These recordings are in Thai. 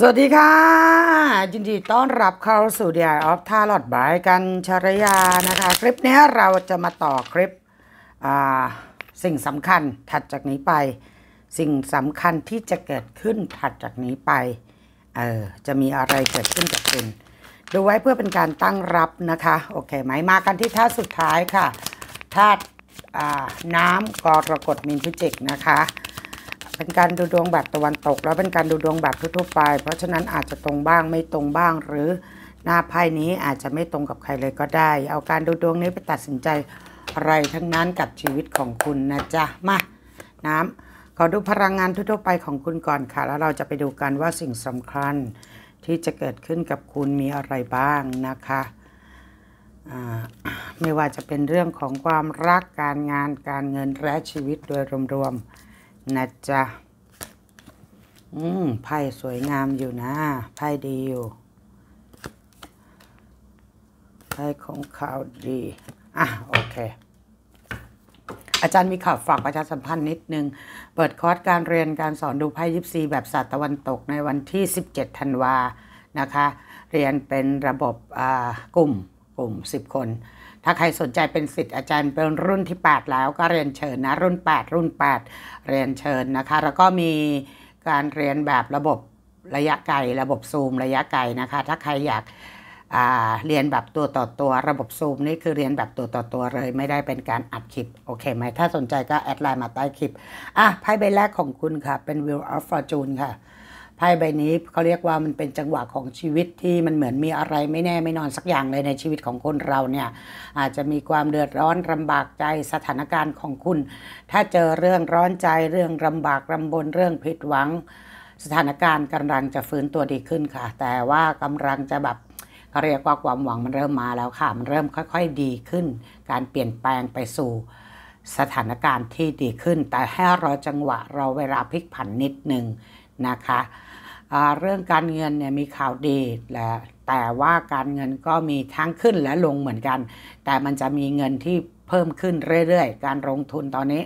สวัสดีค่ะ ยินดีต้อนรับเข้าสู่เดียร์ออฟท่าหลอดบายกันชรยานะคะ คลิปนี้เราจะมาต่อคลิปสิ่งสำคัญถัดจากนี้ไป สิ่งสำคัญที่จะเกิดขึ้นถัดจากนี้ไป เออ จะมีอะไรเกิดขึ้นกับคุณดูไว้เพื่อเป็นการตั้งรับนะคะ โอเคไหมมากันที่ท่าสุดท้ายค่ะ ธาตุน้ำกรกฎมินพิจิกนะคะเป็นการดูดวงแบบตะวันตก แล้วเป็นการดูดวงแบบทั่วไป เพราะฉะนั้นอาจจะตรงบ้างไม่ตรงบ้าง หรือหน้าไพ่นี้อาจจะไม่ตรงกับใครเลยก็ได้ เอาการดูดวงนี้ไปตัดสินใจอะไรทั้งนั้นกับชีวิตของคุณนะจ๊ะมา น้ำขอดูพลังงานทั่วไปของคุณก่อนค่ะ แล้วเราจะไปดูกันว่าสิ่งสำคัญที่จะเกิดขึ้นกับคุณมีอะไรบ้างนะคะไม่ว่าจะเป็นเรื่องของความรักการงาน การเงินและชีวิตโดยรวมนะจ๊ะอืมไพ่สวยงามอยู่นะ ไพ่ดีอยู่ไพ่ของข่าวดี อ่ะ โอเค อาจารย์มีข่าวฝากประชาสัมพันธ์นิดนึง เปิดคอร์สการเรียนการสอนดูไพ่ยิปซีแบบศาสตร์ตะวันตกในวันที่ 17ธันวา นะคะ เรียนเป็นระบบกลุ่มกลุ่ม 10 คนถ้าใครสนใจเป็นสิทธิ์อาจารย์เป็นรุ่นที่ 8 แล้วก็เรียนเชิญนะ รุ่น 8 รุ่น 8 เรียนเชิญนะคะ แล้วก็มีการเรียนแบบระบบระยะไกลระบบซูม ระยะไกลนะคะ ถ้าใครอยากเรียนแบบตัวต่อตัวระบบซูมนี่คือเรียนแบบตัวต่อตัวเลย ไม่ได้เป็นการอัดคลิป โอเคไหมถ้าสนใจก็แอดไลน์มาใต้คลิปอ่ะไพ่ใบแรกของคุณค่ะเป็น w i l l of Fortune ค่ะไพ่ใบนี้เขาเรียกว่ามันเป็นจังหวะของชีวิตที่มันเหมือนมีอะไร ไม่แน่ไม่นอนสักอย่างเลยในชีวิตของคนเราเนี่ยอาจจะมีความเดือดร้อนลำบากใจสถานการณ์ของคุณ ถ้าเจอเรื่องร้อนใจเรื่องลำบากลำบนเรื่องผิดหวัง สถานการณ์กำลังจะฟื้นตัวดีขึ้นค่ะ แต่ว่ากำลังจะแบบเรียกว่าความหวังมันเริ่มมาแล้วค่ะมันเริ่มค่อย ๆดีขึ้น การเปลี่ยนแปลงไปสู่ สถานการณ์ที่ดีขึ้น แต่ให้รอจังหวะรอเวลาพลิกผันนิดหนึ่งนะคะเรื่องการเงินเนี่ยมีข่าวดีแหละ แต่ว่าการเงินก็มีทั้งขึ้นและลงเหมือนกัน แต่มันจะมีเงินที่เพิ่มขึ้นเรื่อยๆ การลงทุนตอนนี้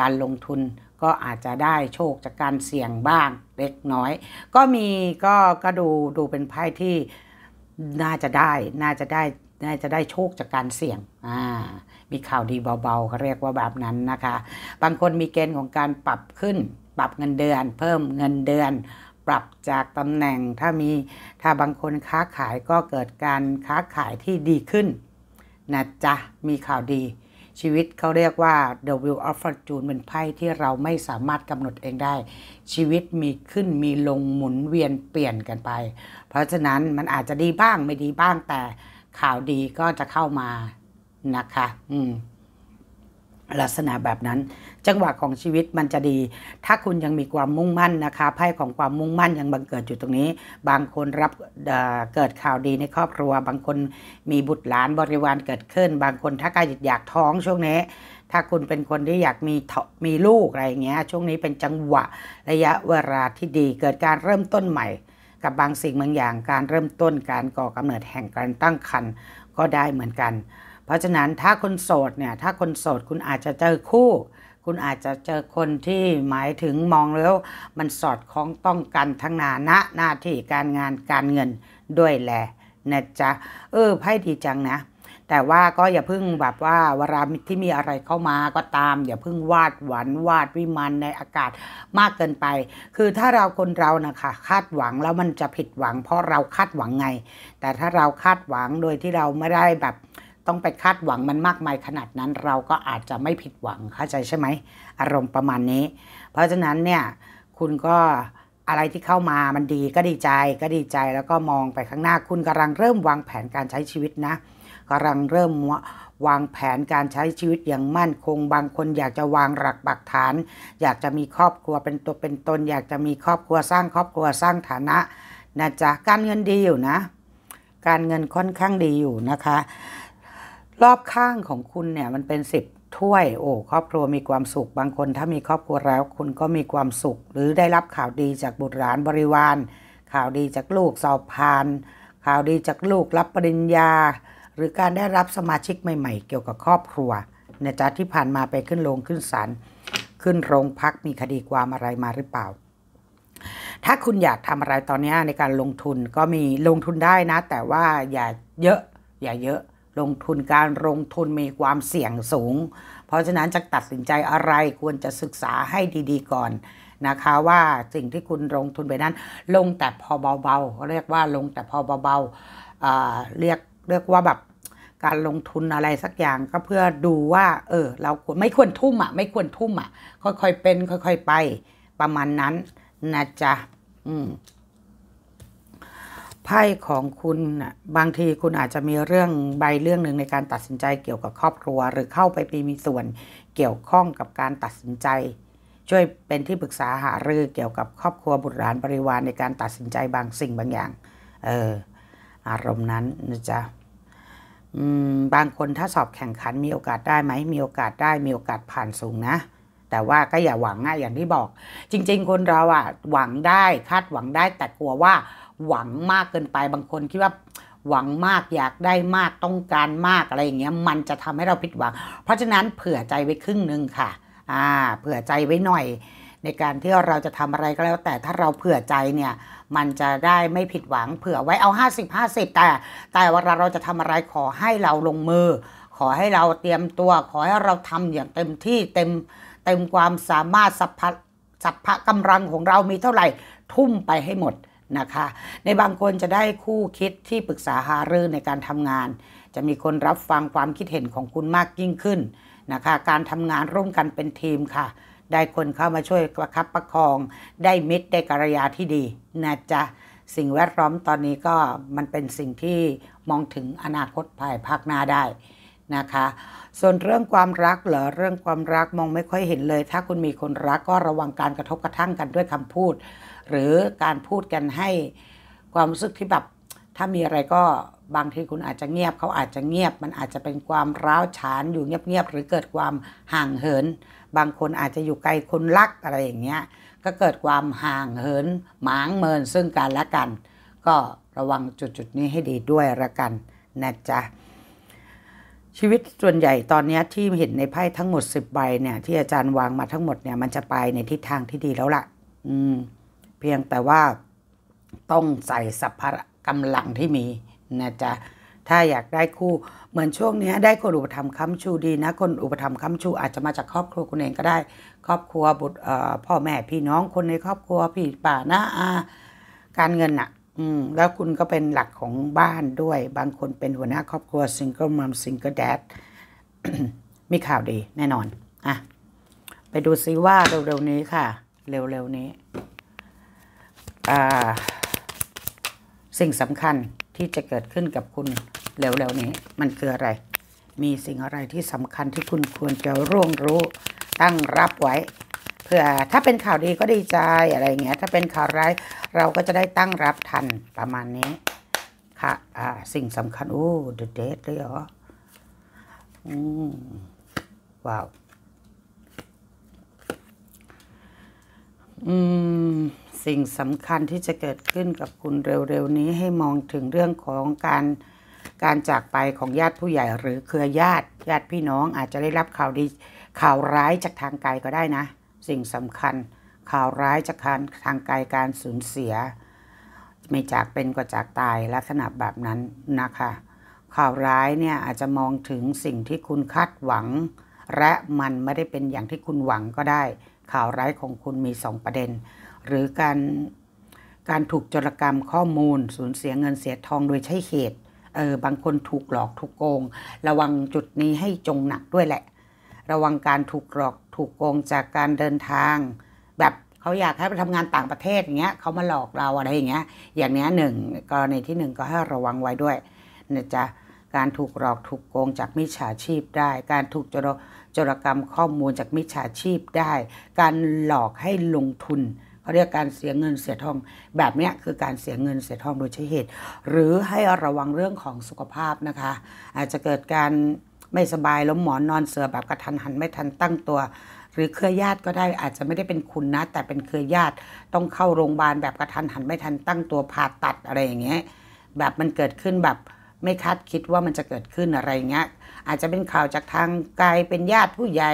การลงทุนก็อาจจะได้โชคจากการเสี่ยงบ้างเล็กน้อย ก็มีก็ก็ดูดูเป็นไพ่ที่น่าจะได้ น่าจะได้ น่าจะได้โชคจากการเสี่ยงอ่ามีข่าวดีเบาๆเขาเรียกว่าแบบนั้นนะคะ บางคนมีเกณฑ์ของการปรับขึ้น ปรับเงินเดือนเพิ่มเงินเดือนปรับจากตำแหน่ง ถ้ามี ถ้าบางคนค้าขายก็เกิดการค้าขายที่ดีขึ้นนะจ๊ะ มีข่าวดี ชีวิตเขาเรียกว่า The Wheel of Fortune เป็นไพ่ที่เราไม่สามารถกำหนดเองได้ ชีวิตมีขึ้นมีลงหมุนเวียนเปลี่ยนกันไป เพราะฉะนั้นมันอาจจะดีบ้าง ไม่ดีบ้าง แต่ข่าวดีก็จะเข้ามานะคะ อืมลักษณะแบบนั้นจังหวะของชีวิตมันจะดี ถ้าคุณยังมีความมุ่งมั่นนะคะไพ่ของความมุ่งมั่นยังบังเกิดอยู่ตรงนี้ บางคนรับเกิดข่าวดีในครอบครัว บางคนมีบุตรหลานบริวารเกิดขึ้น บางคนถ้าใครอยากท้องช่วงนี้ ถ้าคุณเป็นคนที่อยากมีมีลูกอะไรเงี้ยช่วงนี้เป็นจังหวะระยะเวลาที่ดี เกิดการเริ่มต้นใหม่กับบางสิ่งบางอย่างการเริ่มต้นการก่อกำเนิดแห่งการตั้งครรภ์ก็ได้เหมือนกันเพราะฉะนั้นถ้าคนโสดเนี่ยถ้าคนโสดคุณอาจจะเจอคู่ คุณอาจจะเจอคนที่หมายถึงมองแล้ว มันสอดคล้องต้องกันทั้งนานะหน้าที่การงานการเงินด้วยแหละนะจ๊ะเออไพ่ดีจังนะ แต่ว่าก็อย่าพึ่งแบบว่าเวลาที่มีอะไรเข้ามาก็ตามอย่าพึ่งวาดหวันวาดวิมานในอากาศมากเกินไป คือถ้าเราคนเรานะคะคาดหวังแล้วมันจะผิดหวัง เพราะเราคาดหวังไง แต่ถ้าเราคาดหวังโดยที่เราไม่ได้แบบต้องไปคาดหวังมันมากมายขนาดนั้น เราก็อาจจะไม่ผิดหวังเข้าใจใช่ไหมอารมณ์ประมาณนี้ เพราะฉะนั้นเนี่ยคุณก็อะไรที่เข้ามามันดีก็ดีใจก็ดีใจแล้วก็มองไปข้างหน้าคุณกำลังเริ่มวางแผนการใช้ชีวิตนะกำลังเริ่มวางแผนการใช้ชีวิตอย่างมั่นคงบางคนอยากจะวางหลักปักฐาน อยากจะมีครอบครัวเป็นตัวเป็นตน อยากจะมีครอบครัวสร้างครอบครัวสร้างฐานะนะจ๊ะการเงินดีอยู่นะ การเงินค่อนข้างดีอยู่นะคะรอบข้างของคุณเนี่ยมันเป็นสิบถ้วยโอ้ครอบครัวมีความสุขบางคนถ้ามีครอบครัวแล้วคุณก็มีความสุข หรือได้รับข่าวดีจากบุตรหลานบริวาร ข่าวดีจากลูกสอบผ่านข่าวดีจากลูกรับปริญญา หรือการได้รับสมาชิกใหม่ ๆ เกี่ยวกับครอบครัวเนจ้าที่ผ่านมาไปขึ้นโรงขึ้นศาลขึ้นโรงพักมีคดีความอะไรมาหรือเปล่า ถ้าคุณอยากทำอะไรตอนนี้ในการลงทุนก็มีลงทุนได้นะ แต่ว่าอย่าเยอะอย่าเยอะลงทุนการลงทุนมีความเสี่ยงสูง เพราะฉะนั้นจะตัดสินใจอะไรควรจะศึกษาให้ดีๆ ก่อนนะคะว่าสิ่งที่คุณลงทุนไปนั้น ลงแต่พอเบาๆ เรียกว่าลงแต่พอเบาๆเรียกเรียกว่าแบบการลงทุนอะไรสักอย่างก็เพื่อดูว่าเออ เราไม่ควรทุ่มอ่ะ ไม่ควรทุ่มอ่ะ ค่อยๆเป็น ค่อย ๆ ไปประมาณนั้นนะจ๊ะอืมไพ่ของคุณบางทีคุณอาจจะมีเรื่องใบเรื่องหนึ่งในการตัดสินใจเกี่ยวกับครอบครัวหรือเข้าไปมีส่วน เกี่ยวข้องกับการตัดสินใจ ช่วยเป็นที่ปรึกษาหารือเกี่ยวกับครอบครัวบุตรหลานบริวารในการตัดสินใจบางสิ่งบางอย่าง เอออารมณ์นั้นนะจ๊ะบางคนถ้าสอบแข่งขันมีโอกาสได้ไหมมีโอกาสได้มีโอกาสผ่านสูงนะ แต่ว่าก็อย่าหวังอะอย่างที่บอก จริงๆ คนเราอะหวังได้คาดหวังได้ แต่กลัวว่าหวังมากเกินไปบางคนคิดว่าหวังมาก อยากได้มากต้องการมากอะไรอย่างเงี้ยมันจะทำให้เราผิดหวัง เพราะฉะนั้นเผื่อใจไว้ครึ่งหนึ่งค่ะอ่าเผื่อใจไว้หน่อย ในการที่เราจะทำอะไรก็แล้ว แต่ถ้าเราเผื่อใจเนี่ยมันจะได้ไม่ผิดหวัง เผื่อไว้เอา 50 50 แต่ แต่ว่าเราจะทำอะไรขอให้เราลงมือ ขอให้เราเตรียมตัว ขอให้เราทำอย่างเต็มที่เต็มเต็มความสามารถสัพพะสัพพะกำลังของเรามีเท่าไหร่ทุ่มไปให้หมดนะคะในบางคนจะได้คู่คิดที่ปรึกษาหารือในการทำงาน จะมีคนรับฟังความคิดเห็นของคุณมากยิ่งขึ้นนะคะการทำงานร่วมกันเป็นทีมค่ะ ได้คนเข้ามาช่วยประคับประคอง ได้มิตรได้กระยาที่ดีนะจ๊ะสิ่งแวดล้อมตอนนี้ก็มันเป็นสิ่งที่มองถึงอนาคตภายภาคหน้าได้นะคะส่วนเรื่องความรักเหรอเรื่องความรักมองไม่ค่อยเห็นเลย ถ้าคุณมีคนรักก็ระวังการกระทบกระทั่งกันด้วยคำพูด หรือการพูดกันให้ความรู้สึกที่แบบถ้ามีอะไรก็บางทีคุณอาจจะเงียบเขาอาจจะเงียบ มันอาจจะเป็นความร้าวฉานอยู่เงียบๆหรือเกิดความห่างเหิน บางคนอาจจะอยู่ไกลคนรักอะไรอย่างเงี้ยก็เกิดความห่างเหินหมางเมินซึ่งกันและกัน ก็ระวังจุดๆนี้ให้ดีด้วยละกันนะจ๊ะชีวิตส่วนใหญ่ตอนนี้ที่เห็นในไพ่ทั้งหมด 10บใบเนี่ยที่อาจารย์วางมาทั้งหมดเนี่ยมันจะไปในทิศทางที่ดีแล้วละ่ะ อืมเพียงแต่ว่าต้องใส่สัพพะกำลังที่มีนะจ๊ะถ้าอยากได้คู่ เหมือนช่วงนี้ได้คนอุปธรรมค้ำชูดีนะ คนอุปธรรมค้ำชูอาจจะมาจากครอบครัวคุณเองก็ได้ ครอบครัวบุตรพ่อแม่พี่น้องคนในครอบครัวพี่ป่านะอาการเงินอะอืมแล้วคุณก็เป็นหลักของบ้านด้วย บางคนเป็นหัวหน้าครอบครัวซิงเกิลมัมซิงเกิลแดดมีข่าวดีแน่นอน อ่ะ ไปดูซิว่าเร็วๆนี้ค่ะ เร็วๆนี้ สิ่งสำคัญที่จะเกิดขึ้นกับคุณเร็วๆนี้ มันคืออะไร มีสิ่งอะไรที่สำคัญที่คุณควรจะร่วงรู้ตั้งรับไว้ผื่อถ้าเป็นข่าวดีก็ดีใจอะไรเงี้ยถ้าเป็นข่าวร้ายเราก็จะได้ตั้งรับทันประมาณนี้ ค่ะ อ่า สิ่งสำคัญ โอ้เดดเดดเลยเหรออืมว้าว อืมสิ่งสำคัญที่จะเกิดขึ้นกับคุณเร็ว ๆ นี้ให้มองถึงเรื่องของการ การจากไปของญาติผู้ใหญ่หรือเครือญาติญาติพี่น้อง อาจจะได้รับข่าวดีข่าวร้ายจากทางไกลก็ได้นะสิ่งสำคัญข่าวร้ายจากการทางกายการสูญเสีย ไม่จากเป็นก็จากตายลักษณะแบบนั้นนะคะ ข่าวร้ายเนี่ยอาจจะมองถึงสิ่งที่คุณคาดหวัง และมันไม่ได้เป็นอย่างที่คุณหวังก็ได้ ข่าวร้ายของคุณมีสองประเด็น หรือการการถูกจรกรรมข้อมูล สูญเสียเงินเสียทองโดยใช่เหตุเออบางคนถูกหลอกถูกโกง ระวังจุดนี้ให้จงหนักด้วยแหละ ระวังการถูกหลอกถูกโกงจากการเดินทางแบบเขาอยากให้ไปทำงานต่างประเทศอย่างเงี้ยเขามาหลอกเราอะไร อย่างเงี้ยอย่างเนี้ยหนึ่งกรณีที่หนึ่งก็ให้ระวังไว้ด้วยนะจ๊ะการถูกหลอกถูกโกงจากมิจฉาชีพได้ การถูกจรจรกรรมข้อมูลจากมิจฉาชีพได้ การหลอกให้ลงทุนเขาเรียกการเสียเงินเสียทอง แบบเนี้ยคือการเสียเงินเสียทองโดยใช้เหตุหรือให้ระวังเรื่องของสุขภาพนะคะ อาจจะเกิดการไม่สบายล้มหมอนนอนเสือแบบกระทันหันไม่ทันตั้งตัว หรือเครือญาติก็ได้อาจจะไม่ได้เป็นคุณนะ แต่เป็นเครือญาติต้องเข้าโรงพยาบาลแบบกระทันหัน ไม่ทันตั้งตัวผ่าตัดอะไรอย่างเงี้ยแบบมันเกิดขึ้นแบบไม่คาดคิดว่ามันจะเกิดขึ้นอะไรเงี้ยอาจจะเป็นข่าวจากทางกายเป็นญาติผู้ใหญ่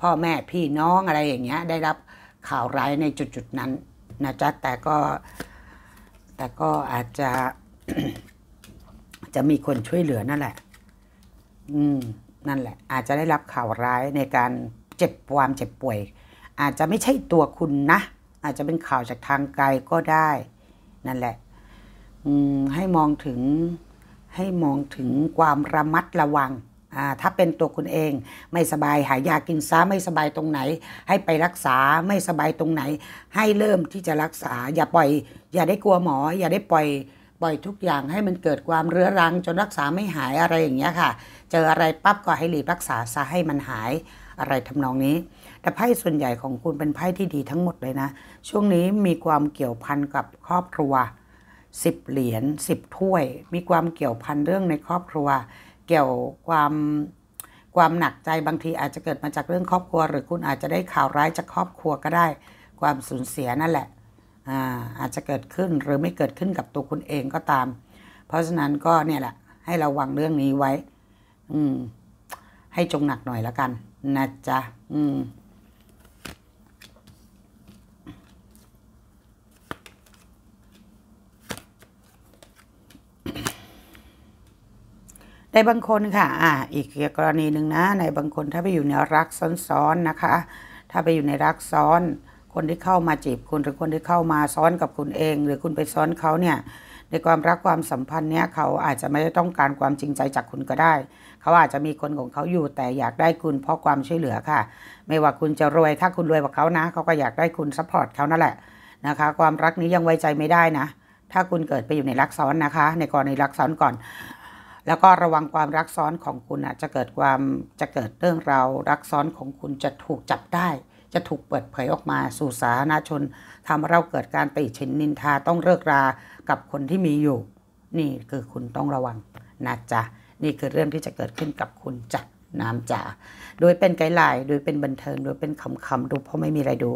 พ่อแม่พี่น้องอะไรอย่างเงี้ย ได้รับข่าวร้ายในจุดจุดนั้นนะจ๊ะแต่ก็ แต่ก็อาจจะจะมีคนช่วยเหลือนั่นแหละอืมนั่นแหละอาจจะได้รับข่าวร้ายในการเจ็บความเจ็บป่วย อาจจะไม่ใช่ตัวคุณนะ อาจจะเป็นข่าวจากทางไกลก็ได้ นั่นแหละอืมให้มองถึงให้มองถึงความระมัดระวังอ่าถ้าเป็นตัวคุณเอง ไม่สบายหายากินซ้าไม่สบายตรงไหน ให้ไปรักษาไม่สบายตรงไหน ให้เริ่มที่จะรักษา อย่าปล่อย อย่าได้กลัวหมอ อย่าได้ปล่อยปล่อยทุกอย่างให้มันเกิดความเรื้อรังจนรักษาไม่หายอะไรอย่างเงี้ยค่ะ เจออะไรปั๊บก็ให้รีบรักษาซะให้มันหายอะไรทำนองนี้ แต่ไพ่ส่วนใหญ่ของคุณเป็นไพ่ที่ดีทั้งหมดเลยนะ ช่วงนี้มีความเกี่ยวพันกับครอบครัวสิบเหรียญสิบถ้วย มีความเกี่ยวพันเรื่องในครอบครัว เกี่ยวความความหนักใจบางทีอาจจะเกิดมาจากเรื่องครอบครัวหรือคุณอาจจะได้ข่าวร้ายจากครอบครัวก็ได้ ความสูญเสียนั่นแหละอาจจะเกิดขึ้นหรือไม่เกิดขึ้นกับตัวคุณเองก็ตาม เพราะฉะนั้นก็เนี่ยแหละให้ระวังเรื่องนี้ไว้ อืมให้จงหนักหน่อยละกันนะจ๊ะอืมในบางคนค่ะ อ่าอีกกรณีหนึ่งนะ ในบางคนถ้าไปอยู่ในรักซ้อนๆนะคะ ถ้าไปอยู่ในรักซ้อนคนที่เข้ามาจีบคุณหรือคนที่เข้ามาซ้อนกับคุณเอง หรือคุณไปซ้อนเขาเนี่ยในความรักความสัมพันธ์เนี้ยเขาอาจจะไม่ได้ต้องการความจริงใจจากคุณก็ได้ เขาอาจจะมีคนของเขาอยู่ แต่อยากได้คุณเพราะความช่วยเหลือค่ะ ไม่ว่าคุณจะรวยถ้าคุณรวยกว่าเขานะเขาก็อยากได้คุณซัพพอร์ตเขานั่นแหละนะคะ ความรักนี้ยังไว้ใจไม่ได้นะ ถ้าคุณเกิดไปอยู่ในรักซ้อนนะคะ ในกรณีรักซ้อนก่อน แล้วก็ระวังความรักซ้อนของคุณอ่ะจะเกิดความจะเกิดเรื่องราวรักซ้อนของคุณจะถูกจับได้จะถูกเปิดเผยออกมาสู่สาธารณชนทำเราเกิดการติฉินนินทาต้องเลิกรากับคนที่มีอยู่นี่คือคุณต้องระวังนะจ๊ะนี่คือเรื่องที่จะเกิดขึ้นกับคุณจ้ะน้ำจ๋าโดยเป็นไกด์ไลน์โดยเป็นบันเทิงโดยเป็นคำๆดูเพราะไม่มีอะไรดู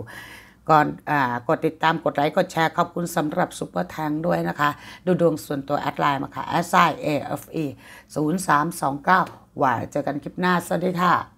ก่อนอกดติดตามกดไลค์กดแชร์ขอบคุณสำหรับซุปเปอร์แทงด้วยนะคะ ดูดวงส่วนตัวแอดไลน์มาค่ะแอดไซเอฟเอศูนย์สามสองเก้าว่าเจอกันคลิปหน้าสวัสดีค่ะ